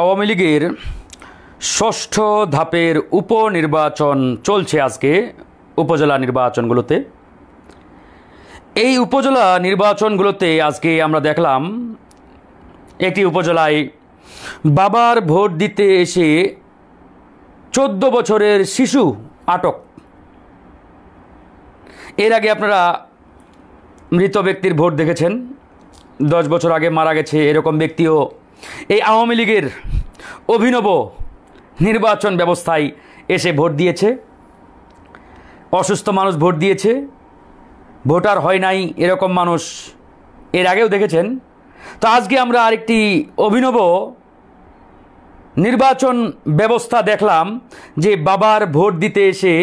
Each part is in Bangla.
আওয়ামী লীগের ষষ্ঠ ধাপের উপনির্বাচন চলছে আজকে উপজেলা নির্বাচনগুলোতে এই উপজেলা নির্বাচনগুলোতে আজকে আমরা দেখলাম একটি উপজেলায় বাবার ভোট দিতে এসে চোদ্দ বছরের শিশু আটক এর আগে আপনারা মৃত ব্যক্তির ভোট দেখেছেন দশ বছর আগে মারা গেছে এরকম ব্যক্তিও এই আওয়ামী লীগের অভিনব নির্বাচন ব্যবস্থায় এসে ভোট দিয়েছে অসুস্থ মানুষ ভোট দিয়েছে ভোটার হয় নাই এরকম মানুষ এর আগেও দেখেছেন তো আজকে আমরা আরেকটি অভিনব নির্বাচন ব্যবস্থা দেখলাম যে বাবার ভোট দিতে এসে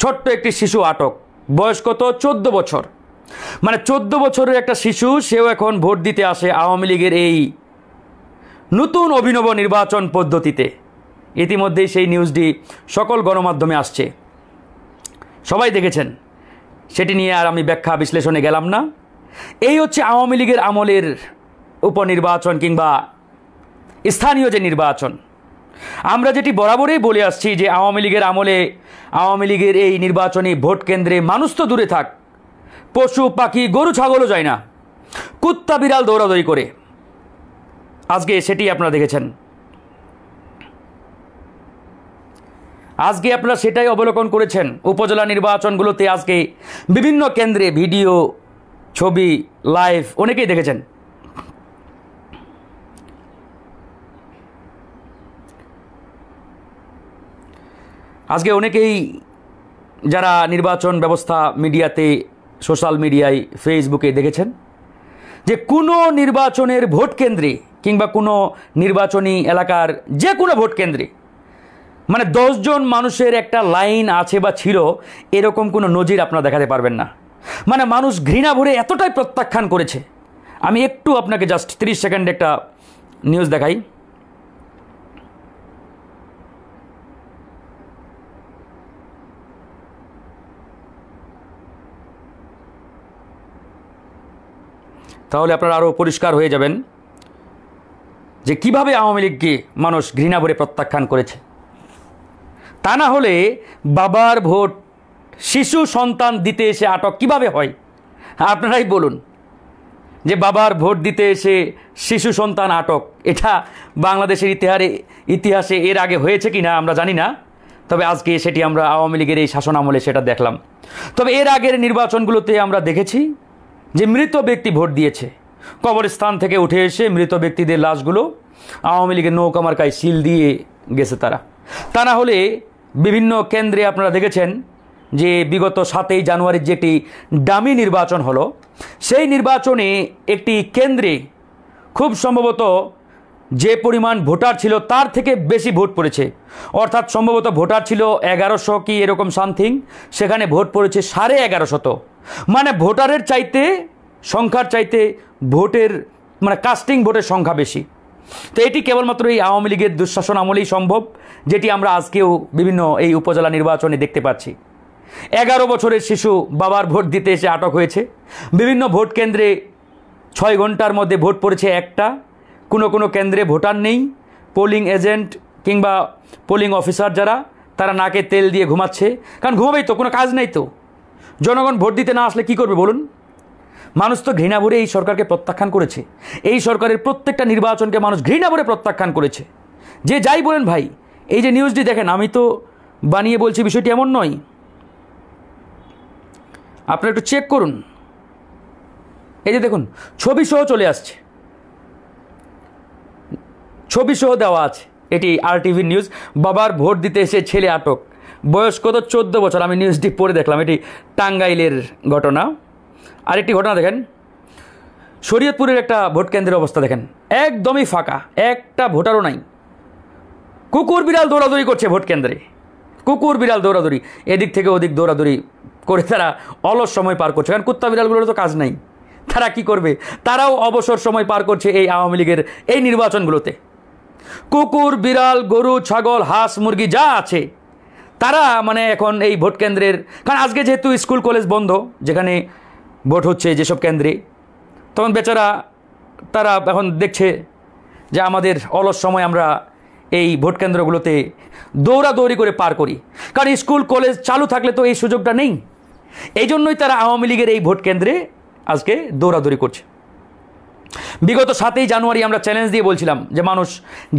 ছোট্ট একটি শিশু আটক বয়স্ক তো চোদ্দ বছর মানে চোদ্দ বছরের একটা শিশু সেও এখন ভোট দিতে আসে আওয়ামী লীগের এই নতুন অভিনব নির্বাচন পদ্ধতিতে ইতিমধ্যেই সেই নিউজটি সকল গণমাধ্যমে আসছে সবাই দেখেছেন সেটি নিয়ে আর আমি ব্যাখ্যা বিশ্লেষণে গেলাম না এই হচ্ছে আওয়ামী লীগের আমলের উপনির্বাচন কিংবা স্থানীয় যে নির্বাচন আমরা যেটি বরাবরই বলে আসছি যে আওয়ামী লীগের আমলে আওয়ামী লীগের এই নির্বাচনী ভোট কেন্দ্রে মানুষ তো দূরে থাক পশু পাখি গরু ছাগলও যায় না কুত্তা বিড়াল দৌড়াদৌড়ি করে আজকে সেটি আপনারা দেখেছেন আজকে আপনারা সেটাই অবলোকন করেছেন উপজেলা নির্বাচনগুলোতে আজকে বিভিন্ন কেন্দ্রে ভিডিও ছবি লাইভ অনেকেই দেখেছেন আজকে অনেকেই যারা নির্বাচন ব্যবস্থা মিডিয়াতে সোশ্যাল মিডিয়ায় ফেসবুকে দেখেছেন যে কোনো নির্বাচনের ভোট কেন্দ্রে কিংবা কোনো নির্বাচনী এলাকার যে কোনো ভোট কেন্দ্রে মানে দশজন মানুষের একটা লাইন আছে বা ছিল এরকম কোনো নজির আপনারা দেখাতে পারবেন না মানে মানুষ ঘৃণা ভরে এতটাই প্রত্যাখ্যান করেছে আমি একটু আপনাকে জাস্ট ত্রিশ সেকেন্ডে একটা নিউজ দেখাই তাহলে আপনারা আরও পরিষ্কার হয়ে যাবেন যে কিভাবে আওয়ামী লীগকে মানুষ ঘৃণা ভরে প্রত্যাখ্যান করেছে তা না হলে বাবার ভোট শিশু সন্তান দিতে এসে আটক কিভাবে হয় আপনারাই বলুন যে বাবার ভোট দিতে এসে শিশু সন্তান আটক এটা বাংলাদেশের ইতিহারে ইতিহাসে এর আগে হয়েছে কি না আমরা জানি না তবে আজকে সেটি আমরা আওয়ামী লীগের এই শাসন আমলে সেটা দেখলাম তবে এর আগের নির্বাচনগুলোতে আমরা দেখেছি যে মৃত ব্যক্তি ভোট দিয়েছে কবরস্থান থেকে উঠে এসে মৃত ব্যক্তিদের লাশগুলো আওয়ামী লীগের নৌকামার্কায় সিল দিয়ে গেছে তারা তা না হলে বিভিন্ন কেন্দ্রে আপনারা দেখেছেন যে বিগত সাতই জানুয়ারির যেটি ডামি নির্বাচন হলো সেই নির্বাচনে একটি কেন্দ্রে খুব সম্ভবত যে পরিমাণ ভোটার ছিল তার থেকে বেশি ভোট পড়েছে অর্থাৎ সম্ভবত ভোটার ছিল এগারোশো কি এরকম সামথিং সেখানে ভোট পড়েছে সাড়ে এগারোশত মানে ভোটারের চাইতে সংখ্যার চাইতে ভোটের মানে কাস্টিং ভোটের সংখ্যা বেশি তো এটি কেবলমাত্র এই আওয়ামী লীগের দুঃশাসন আমলেই সম্ভব যেটি আমরা আজকেও বিভিন্ন এই উপজেলা নির্বাচনে দেখতে পাচ্ছি এগারো বছরের শিশু বাবার ভোট দিতে এসে আটক হয়েছে বিভিন্ন ভোট কেন্দ্রে ছয় ঘন্টার মধ্যে ভোট পড়েছে একটা কোনো কোনো কেন্দ্রে ভোটার নেই পোলিং এজেন্ট কিংবা পোলিং অফিসার যারা তারা নাকে তেল দিয়ে ঘুমাচ্ছে কারণ ঘুমাবেই তো কোনো কাজ নেই তো জনগণ ভোট দিতে না আসলে কি করবে বলুন মানুষ তো ঘৃণা ভরে এই সরকারকে প্রত্যাখ্যান করেছে এই সরকারের প্রত্যেকটা নির্বাচনকে মানুষ ঘৃণা ভরে প্রত্যাখ্যান করেছে যে যাই বলেন ভাই এই যে নিউজটি দেখেন আমি তো বানিয়ে বলছি বিষয়টি এমন নয় আপনারা একটু চেক করুন এই যে দেখুন ছবি সহ চলে আসছে ছবি সহ দেওয়া আছে এটি আর টিভি নিউজ বাবার ভোট দিতে এসে ছেলে আটক বয়স কত চোদ্দ বছর আমি নিউজটি পড়ে দেখলাম এটি টাঙ্গাইলের ঘটনা আরেকটি ঘটনা দেখেন শরীয়তপুরের একটা ভোট কেন্দ্রের অবস্থা দেখেন একদমই ফাঁকা একটা ভোটারও নাই কুকুর বিড়াল দৌড়াদৌড়ি করছে ভোট কেন্দ্রে কুকুর বিড়াল দৌড়াদৌড়ি এদিক থেকে ওদিক দৌড়াদৌড়ি করে তারা অলস সময় পার করছে কারণ কুত্তা বিড়ালগুলোর তো কাজ নাই তারা কি করবে তারাও অবসর সময় পার করছে এই আওয়ামী লীগের এই নির্বাচনগুলোতে কুকুর বিড়াল গরু ছাগল হাঁস মুরগি যা আছে তারা মানে এখন এই ভোট কেন্দ্রের কারণ আজকে যেহেতু স্কুল কলেজ বন্ধ যেখানে ভোট হচ্ছে যেসব কেন্দ্রে তখন বেচারা তারা এখন দেখছে যে আমাদের অলস সময় আমরা এই ভোট কেন্দ্রগুলোতে দৌড়াদৌড়ি করে পার করি কারণ স্কুল কলেজ চালু থাকলে তো এই সুযোগটা নেই এই জন্যই তারা আওয়ামী লীগের এই ভোট কেন্দ্রে আজকে দৌড়াদৌড়ি করছে বিগত সাতই জানুয়ারি আমরা চ্যালেঞ্জ দিয়ে বলছিলাম যে মানুষ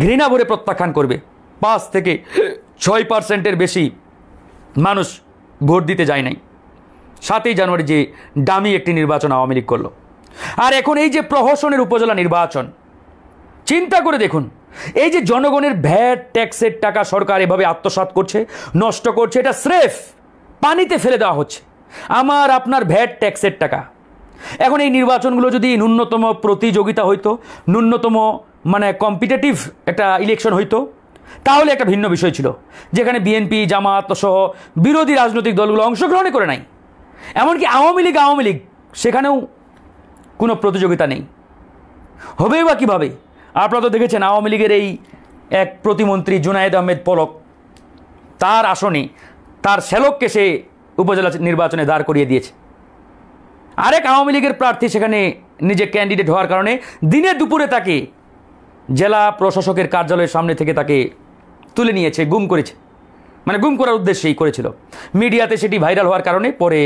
ঘৃণা ভরে প্রত্যাখ্যান করবে পাঁচ থেকে ছয় পার্সেন্টের বেশি মানুষ ভোট দিতে যায় নাই সাতই জানুয়ারি যে দামি একটি নির্বাচন আওয়ামী লীগ করলো আর এখন এই যে প্রহসনের উপজেলা নির্বাচন চিন্তা করে দেখুন এই যে জনগণের ভ্যাট ট্যাক্সের টাকা সরকার এভাবে আত্মসাত করছে নষ্ট করছে এটা স্রেফ পানিতে ফেলে দেওয়া হচ্ছে আমার আপনার ভ্যাট ট্যাক্সের টাকা এখন এই নির্বাচনগুলো যদি ন্যূনতম প্রতিযোগিতা হইতো ন্যূনতম মানে কম্পিটেটিভ একটা ইলেকশন হইতো তাহলে একটা ভিন্ন বিষয় ছিল যেখানে বিএনপি জামাত সহ বিরোধী রাজনৈতিক দলগুলো অংশগ্রহণই করে নাই এমনকি আওয়ামী লীগ আওয়ামী লীগ সেখানেও কোনো প্রতিযোগিতা নেই হবেই বা কীভাবে আপনারা তো দেখেছেন আওয়ামী লীগের এই এক প্রতিমন্ত্রী জুনায়েদ আহমেদ পলক তার আসনে তার শ্যালককে সে উপজেলা নির্বাচনে দাঁড় করিয়ে দিয়েছে আরেক আওয়ামী লীগের প্রার্থী সেখানে নিজে ক্যান্ডিডেট হওয়ার কারণে দিনে দুপুরে তাকে জেলা প্রশাসকের কার্যালয়ের সামনে থেকে তাকে তুলে নিয়েছে গুম করেছে মানে গুম করার উদ্দেশ্যেই করেছিল মিডিয়াতে সেটি ভাইরাল হওয়ার কারণে পরে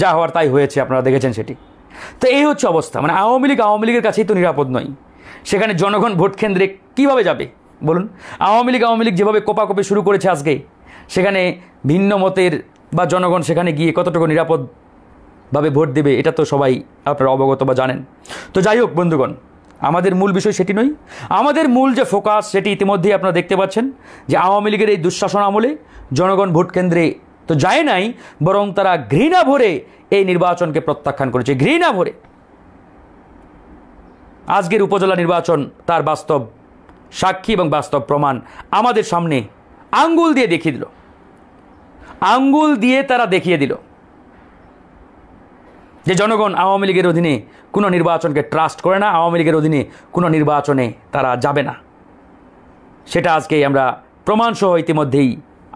যা হওয়ার তাই হয়েছে আপনারা দেখেছেন সেটি তো এই হচ্ছে অবস্থা মানে আওয়ামী লীগ আওয়ামী লীগের কাছেই তো নিরাপদ নয় সেখানে জনগণ ভোট কেন্দ্রে কীভাবে যাবে বলুন আওয়ামী লীগ আওয়ামী লীগ যেভাবে কোপাকোপি শুরু করেছে আজকে সেখানে ভিন্ন মতের বা জনগণ সেখানে গিয়ে কতটুকু নিরাপদভাবে ভোট দেবে এটা তো সবাই আপনারা অবগত বা জানেন তো যাই হোক বন্ধুগণ আমাদের মূল বিষয় সেটি নয় আমাদের মূল যে ফোকাস সেটি ইতিমধ্যেই আপনারা দেখতে পাচ্ছেন যে আওয়ামী লীগের এই দুঃশাসন আমলে জনগণ ভোট কেন্দ্রে তো যায় নাই বরং তারা ঘৃণা ভরে এই নির্বাচনকে প্রত্যাখ্যান করেছে ঘৃণা ভরে আজকের উপজেলা নির্বাচন তার বাস্তব সাক্ষী এবং বাস্তব প্রমাণ আমাদের সামনে আঙ্গুল দিয়ে দেখিয়ে দিল আঙ্গুল দিয়ে তারা দেখিয়ে দিল যে জনগণ আওয়ামী লীগের অধীনে কোনো নির্বাচনকে ট্রাস্ট করে না আওয়ামী লীগের অধীনে কোনো নির্বাচনে তারা যাবে না সেটা আজকে আমরা প্রমাণসহ ইতিমধ্যেই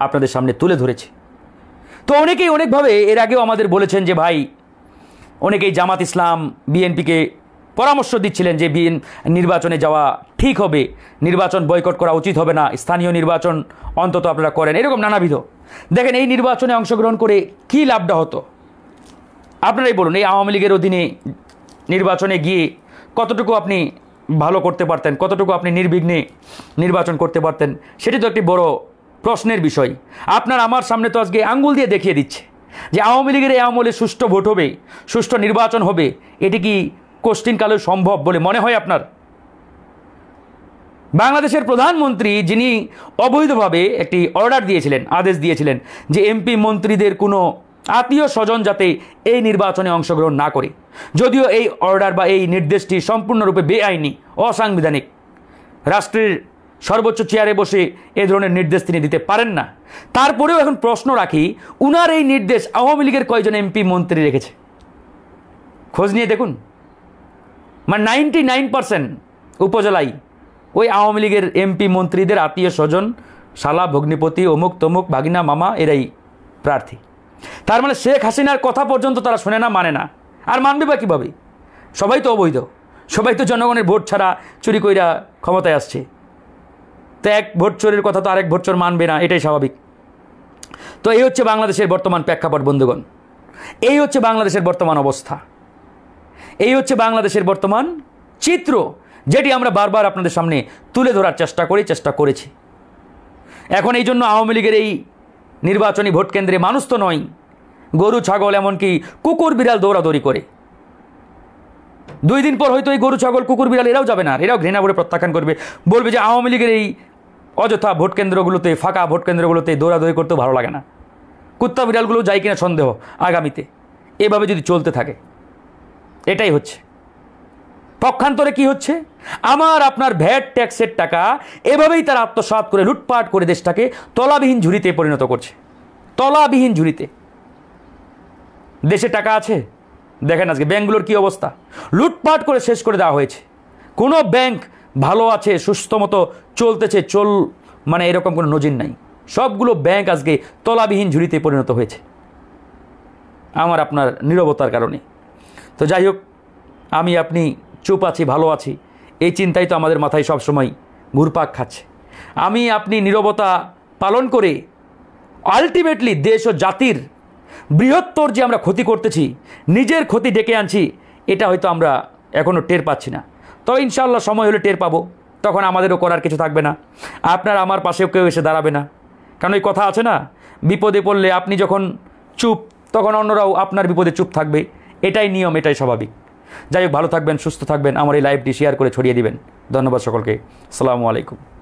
আপনাদের সামনে তুলে ধরেছি তো অনেকেই অনেকভাবে এর আগেও আমাদের বলেছেন যে ভাই অনেকেই জামাত ইসলাম বিএনপিকে পরামর্শ দিচ্ছিলেন যে বিএন নির্বাচনে যাওয়া ঠিক হবে নির্বাচন বয়কট করা উচিত হবে না স্থানীয় নির্বাচন অন্তত আপনারা করেন এরকম নানাবিধ দেখেন এই নির্বাচনে অংশগ্রহণ করে কি লাভটা হতো আপনারাই বলুন এই আওয়ামী লীগের অধীনে নির্বাচনে গিয়ে কতটুকু আপনি ভালো করতে পারতেন কতটুকু আপনি নির্বিঘ্নে নির্বাচন করতে পারতেন সেটি তো একটি বড় প্রশ্নের বিষয় আপনার আমার সামনে তো আজকে আঙ্গুল দিয়ে দেখিয়ে দিচ্ছে যে আওয়ামী লীগের এই আমলে সুষ্ঠু ভোট হবে সুষ্ঠু নির্বাচন হবে এটি কি কোশ্চিনকালে সম্ভব বলে মনে হয় আপনার বাংলাদেশের প্রধানমন্ত্রী যিনি অবৈধভাবে একটি অর্ডার দিয়েছিলেন আদেশ দিয়েছিলেন যে এমপি মন্ত্রীদের কোনো আত্মীয় স্বজন যাতে এই নির্বাচনে অংশগ্রহণ না করে যদিও এই অর্ডার বা এই নির্দেশটি সম্পূর্ণরূপে বেআইনি অসাংবিধানিক রাষ্ট্রের সর্বোচ্চ চেয়ারে বসে এ ধরনের নির্দেশ তিনি দিতে পারেন না তারপরেও এখন প্রশ্ন রাখি উনার এই নির্দেশ আওয়ামী লীগের কয়জন এমপি মন্ত্রী রেখেছে খোঁজ নিয়ে দেখুন মানে নাইনটি নাইন পারসেন্ট উপজেলায় ওই আওয়ামী লীগের এমপি মন্ত্রীদের আত্মীয় স্বজন শালা ভগ্নিপতি অমুক তমুক ভাগিনা মামা এরাই প্রার্থী তার মানে শেখ হাসিনার কথা পর্যন্ত তারা শোনে না মানে না আর মানবে বা কীভাবে সবাই তো অবৈধ সবাই তো জনগণের ভোট ছাড়া চুরি কইরা ক্ষমতায় আসছে তো এক ভোট চোরের কথা তো আরেক ভোট চোর মানবে না এটাই স্বাভাবিক তো এই হচ্ছে বাংলাদেশের বর্তমান প্রেক্ষাপট বন্ধুগণ এই হচ্ছে বাংলাদেশের বর্তমান অবস্থা এই হচ্ছে বাংলাদেশের বর্তমান চিত্র যেটি আমরা বারবার আপনাদের সামনে তুলে ধরার চেষ্টা করি চেষ্টা করেছি এখন এই জন্য আওয়ামী লীগের এই নির্বাচনী ভোট কেন্দ্রে মানুষ তো নয় গরু ছাগল এমনকি কুকুর বিড়াল দৌড়াদৌড়ি করে দুই দিন পর হয়তো এই গরু ছাগল কুকুর বিড়াল এরাও যাবে না এরাও ঘৃণা করে প্রত্যাখ্যান করবে বলবে যে আওয়ামী লীগের এই অযথা ভোট কেন্দ্রগুলোতে ফাঁকা ভোট কেন্দ্রগুলোতে দৌড়াদৌড়ি করতেও ভালো লাগে না কুত্তা বিড়ালগুলো যায় কিনা সন্দেহ আগামীতে এভাবে যদি চলতে থাকে এটাই হচ্ছে পক্ষান্তরে কি হচ্ছে আমার আপনার ভ্যাট ট্যাক্সের টাকা এভাবেই তারা আত্মসাত করে লুটপাট করে দেশটাকে তলাবিহীন ঝুড়িতে পরিণত করছে তলাবিহীন ঝুড়িতে দেশে টাকা আছে দেখেন আজকে ব্যাঙ্কগুলোর কি অবস্থা লুটপাট করে শেষ করে দেওয়া হয়েছে কোনো ব্যাংক ভালো আছে সুস্থ মতো চলতেছে চল মানে এরকম কোনো নজির নাই সবগুলো ব্যাংক আজকে তলাবিহীন ঝুড়িতে পরিণত হয়েছে আমার আপনার নিরবতার কারণে তো যাই হোক আমি আপনি চুপ আছি ভালো আছি এই চিন্তাই তো আমাদের মাথায় সবসময় ঘুরপাক খাচ্ছে আমি আপনি নিরবতা পালন করে আলটিমেটলি দেশ ও জাতির বৃহত্তর যে আমরা ক্ষতি করতেছি নিজের ক্ষতি ডেকে আনছি এটা হয়তো আমরা এখনও টের পাচ্ছি না তো ইনশাল্লাহ সময় হলে টের পাবো তখন আমাদেরও করার কিছু থাকবে না আপনার আমার পাশেও কেউ এসে দাঁড়াবে না কারণ ওই কথা আছে না বিপদে পড়লে আপনি যখন চুপ তখন অন্যরাও আপনার বিপদে চুপ থাকবে এটাই নিয়ম এটাই স্বাভাবিক যাই হোক ভালো থাকবেন সুস্থ থাকবেন আমার এই লাইভটি শেয়ার করে ছড়িয়ে দিবেন ধন্যবাদ সকলকে সালামু আলাইকুম